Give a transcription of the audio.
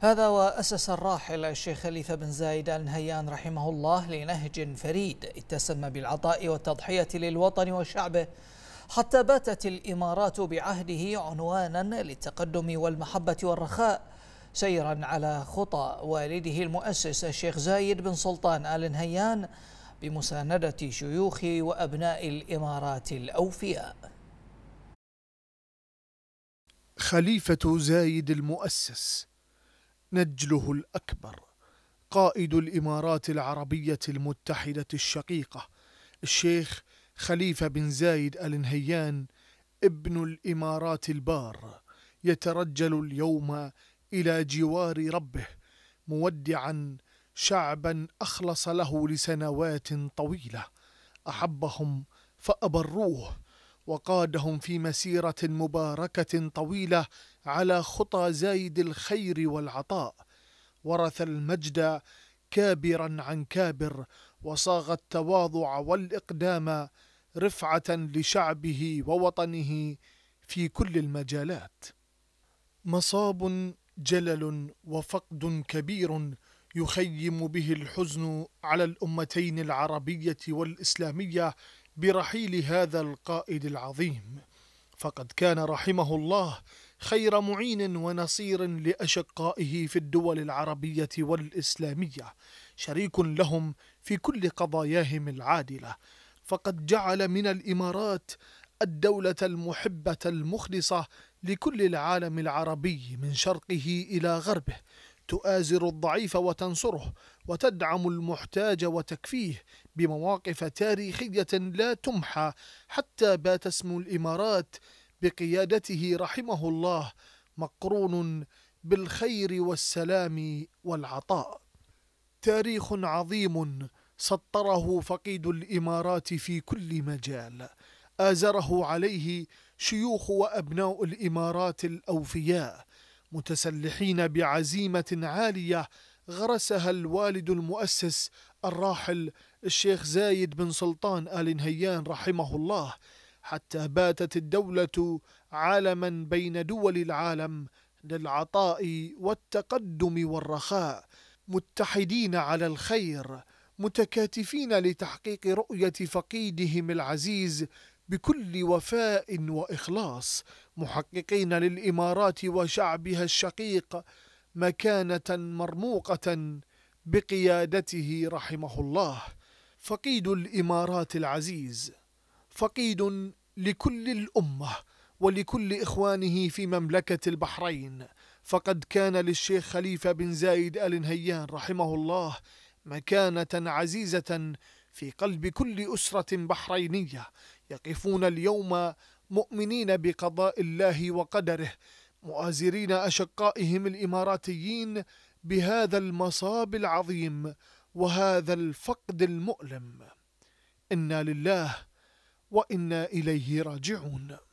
هذا وأسس الراحل الشيخ خليفة بن زايد آل نهيان رحمه الله لنهج فريد اتسم بالعطاء والتضحية للوطن وشعبه حتى باتت الإمارات بعهده عنوانا للتقدم والمحبة والرخاء سيرا على خطى والده المؤسس الشيخ زايد بن سلطان آل نهيان بمساندة شيوخ وأبناء الإمارات الأوفياء خليفة زايد المؤسس نجله الأكبر قائد الإمارات العربية المتحدة الشقيقة الشيخ خليفة بن زايد آل نهيان ابن الإمارات البار يترجل اليوم إلى جوار ربه مودعا شعبا أخلص له لسنوات طويلة أحبهم فأبروه وقادهم في مسيرة مباركة طويلة على خطى زايد الخير والعطاء ورث المجد كابرا عن كابر وصاغ التواضع والإقدام رفعة لشعبه ووطنه في كل المجالات مصاب جلل وفقد كبير يخيم به الحزن على الامتين العربيه والاسلاميه برحيل هذا القائد العظيم فقد كان رحمه الله خير معين ونصير لاشقائه في الدول العربيه والاسلاميه شريك لهم في كل قضاياهم العادله فقد جعل من الامارات الدوله المحبه المخلصه لكل العالم العربي من شرقه الى غربه تؤازر الضعيف وتنصره وتدعم المحتاج وتكفيه بمواقف تاريخية لا تمحى حتى بات اسم الإمارات بقيادته رحمه الله مقرون بالخير والسلام والعطاء تاريخ عظيم سطره فقيد الإمارات في كل مجال آزره عليه شيوخ وأبناء الإمارات الأوفياء متسلحين بعزيمة عالية غرسها الوالد المؤسس الراحل الشيخ زايد بن سلطان آل نهيان رحمه الله حتى باتت الدولة عالما بين دول العالم للعطاء والتقدم والرخاء متحدين على الخير متكاتفين لتحقيق رؤية فقيدهم العزيز بكل وفاء واخلاص محققين للامارات وشعبها الشقيق مكانه مرموقه بقيادته رحمه الله فقيد الامارات العزيز فقيد لكل الامه ولكل اخوانه في مملكه البحرين فقد كان للشيخ خليفه بن زايد ال نهيان رحمه الله مكانه عزيزه في قلب كل اسره بحرينيه يقفون اليوم مؤمنين بقضاء الله وقدره مؤازرين أشقائهم الإماراتيين بهذا المصاب العظيم وهذا الفقد المؤلم انا لله وانا اليه راجعون